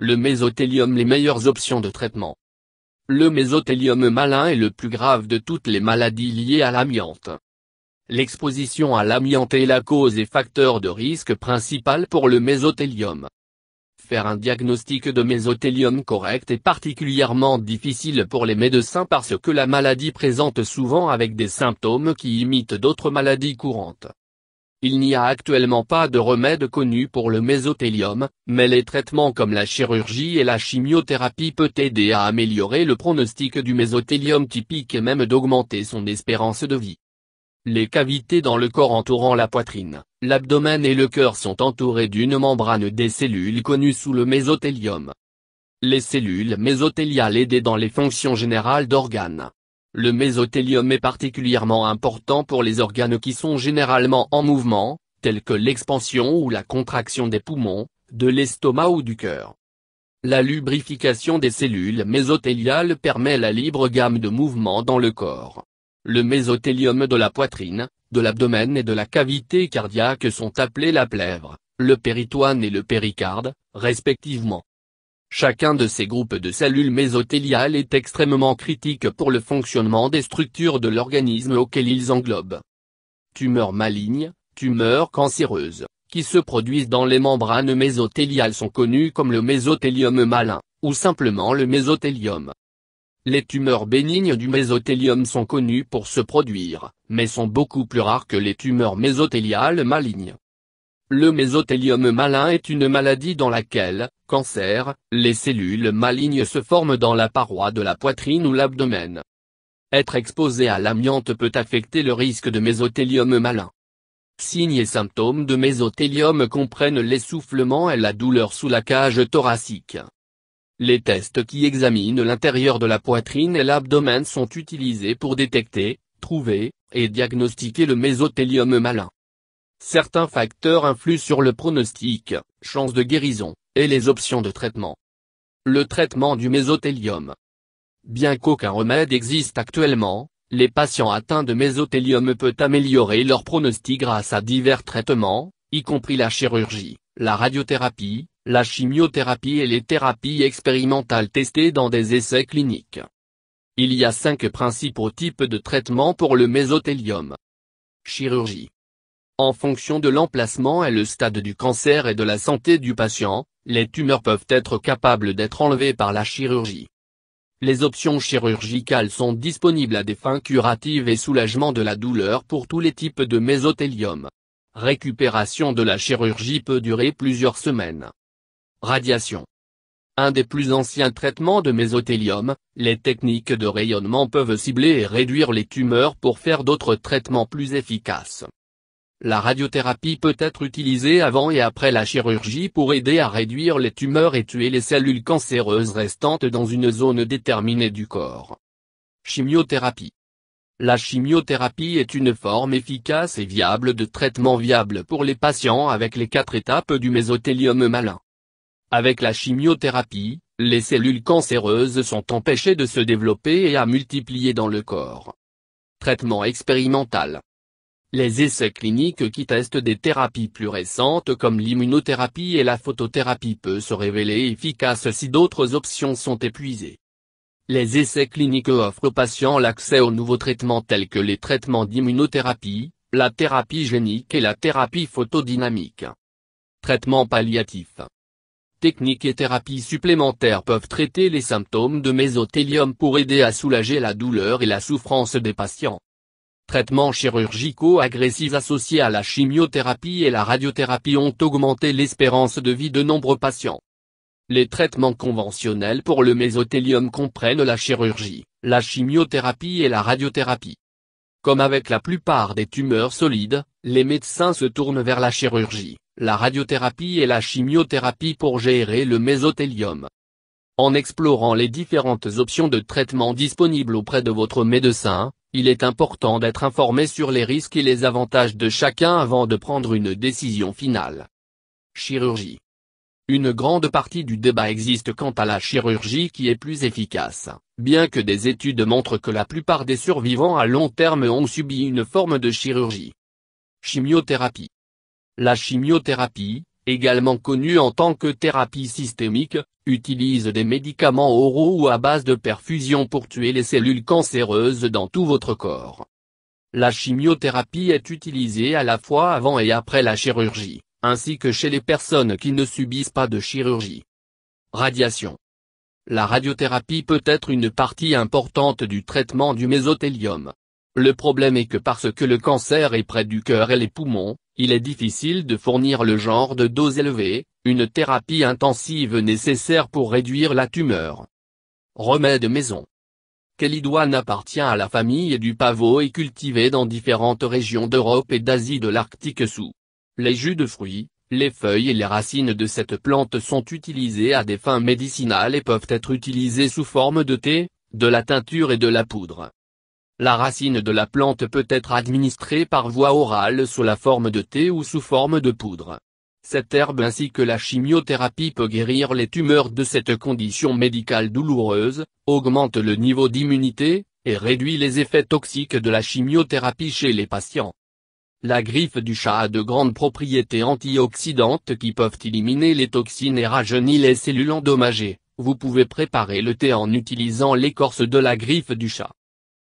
Le mésothélium les meilleures options de traitement. Le mésothélium malin est le plus grave de toutes les maladies liées à l'amiante. L'exposition à l'amiante est la cause et facteur de risque principal pour le mésothélium. Faire un diagnostic de mésothélium correct est particulièrement difficile pour les médecins parce que la maladie présente souvent avec des symptômes qui imitent d'autres maladies courantes. Il n'y a actuellement pas de remède connu pour le mésothélium, mais les traitements comme la chirurgie et la chimiothérapie peut aider à améliorer le pronostic du mésothélium typique et même d'augmenter son espérance de vie. Les cavités dans le corps entourant la poitrine, l'abdomen et le cœur sont entourées d'une membrane des cellules connues sous le mésothélium. Les cellules mésothéliales aident dans les fonctions générales d'organes, le mésothélium est particulièrement important pour les organes qui sont généralement en mouvement, tels que l'expansion ou la contraction des poumons, de l'estomac ou du cœur. La lubrification des cellules mésothéliales permet la libre gamme de mouvements dans le corps. Le mésothélium de la poitrine, de l'abdomen et de la cavité cardiaque sont appelés la plèvre, le péritoine et le péricarde, respectivement. Chacun de ces groupes de cellules mésothéliales est extrêmement critique pour le fonctionnement des structures de l'organisme auquel ils englobent. Tumeurs malignes, tumeurs cancéreuses, qui se produisent dans les membranes mésothéliales sont connues comme le mésothélium malin, ou simplement le mésothélium. Les tumeurs bénignes du mésothélium sont connues pour se produire, mais sont beaucoup plus rares que les tumeurs mésothéliales malignes. Le Mésothélium malin est une maladie dans laquelle, cancer, les cellules malignes se forment dans la paroi de la poitrine ou l'abdomen. Être exposé à l'amiante peut affecter le risque de Mésothélium malin. Signes et symptômes de Mésothélium comprennent l'essoufflement et la douleur sous la cage thoracique. Les tests qui examinent l'intérieur de la poitrine et l'abdomen sont utilisés pour détecter, trouver, et diagnostiquer le Mésothélium malin. Certains facteurs influent sur le pronostic, chances de guérison, et les options de traitement. Le traitement du mésothélium. Bien qu'aucun remède existe actuellement, les patients atteints de mésothélium peuvent améliorer leur pronostic grâce à divers traitements, y compris la chirurgie, la radiothérapie, la chimiothérapie et les thérapies expérimentales testées dans des essais cliniques. Il y a cinq principaux types de traitement pour le mésothélium. Chirurgie. En fonction de l'emplacement et le stade du cancer et de la santé du patient, les tumeurs peuvent être capables d'être enlevées par la chirurgie. Les options chirurgicales sont disponibles à des fins curatives et soulagement de la douleur pour tous les types de mésothélium. Récupération de la chirurgie peut durer plusieurs semaines. Radiation. Un des plus anciens traitements de mésothélium, les techniques de rayonnement peuvent cibler et réduire les tumeurs pour faire d'autres traitements plus efficaces. La radiothérapie peut être utilisée avant et après la chirurgie pour aider à réduire les tumeurs et tuer les cellules cancéreuses restantes dans une zone déterminée du corps. Chimiothérapie La chimiothérapie est une forme efficace et viable de traitement viable pour les patients avec les quatre étapes du mésothélium malin. Avec la chimiothérapie, les cellules cancéreuses sont empêchées de se développer et à multiplier dans le corps. Traitement expérimental les essais cliniques qui testent des thérapies plus récentes comme l'immunothérapie et la photothérapie peuvent se révéler efficaces si d'autres options sont épuisées. Les essais cliniques offrent aux patients l'accès aux nouveaux traitements tels que les traitements d'immunothérapie, la thérapie génique et la thérapie photodynamique. Traitement palliatif. Techniques et thérapies supplémentaires peuvent traiter les symptômes de mésothélium pour aider à soulager la douleur et la souffrance des patients traitements chirurgicaux agressifs associés à la chimiothérapie et la radiothérapie ont augmenté l'espérance de vie de nombreux patients. Les traitements conventionnels pour le mésothélium comprennent la chirurgie, la chimiothérapie et la radiothérapie. Comme avec la plupart des tumeurs solides, les médecins se tournent vers la chirurgie, la radiothérapie et la chimiothérapie pour gérer le mésothélium. En explorant les différentes options de traitement disponibles auprès de votre médecin, il est important d'être informé sur les risques et les avantages de chacun avant de prendre une décision finale. Chirurgie. Une grande partie du débat existe quant à la chirurgie qui est plus efficace, bien que des études montrent que la plupart des survivants à long terme ont subi une forme de chirurgie. Chimiothérapie. La chimiothérapie, également connue en tant que thérapie systémique, utilise des médicaments oraux ou à base de perfusion pour tuer les cellules cancéreuses dans tout votre corps. La chimiothérapie est utilisée à la fois avant et après la chirurgie, ainsi que chez les personnes qui ne subissent pas de chirurgie. Radiation. La radiothérapie peut être une partie importante du traitement du mésothélium. Le problème est que parce que le cancer est près du cœur et les poumons, il est difficile de fournir le genre de dose élevé une thérapie intensive nécessaire pour réduire la tumeur. Remède maison. Kélidoine appartient à la famille du pavot et cultivé dans différentes régions d'Europe et d'Asie de l'Arctique sous. Les jus de fruits, les feuilles et les racines de cette plante sont utilisés à des fins médicinales et peuvent être utilisés sous forme de thé, de la teinture et de la poudre. La racine de la plante peut être administrée par voie orale sous la forme de thé ou sous forme de poudre. Cette herbe ainsi que la chimiothérapie peut guérir les tumeurs de cette condition médicale douloureuse, augmente le niveau d'immunité, et réduit les effets toxiques de la chimiothérapie chez les patients. La griffe du chat a de grandes propriétés antioxydantes qui peuvent éliminer les toxines et rajeunir les cellules endommagées. Vous pouvez préparer le thé en utilisant l'écorce de la griffe du chat.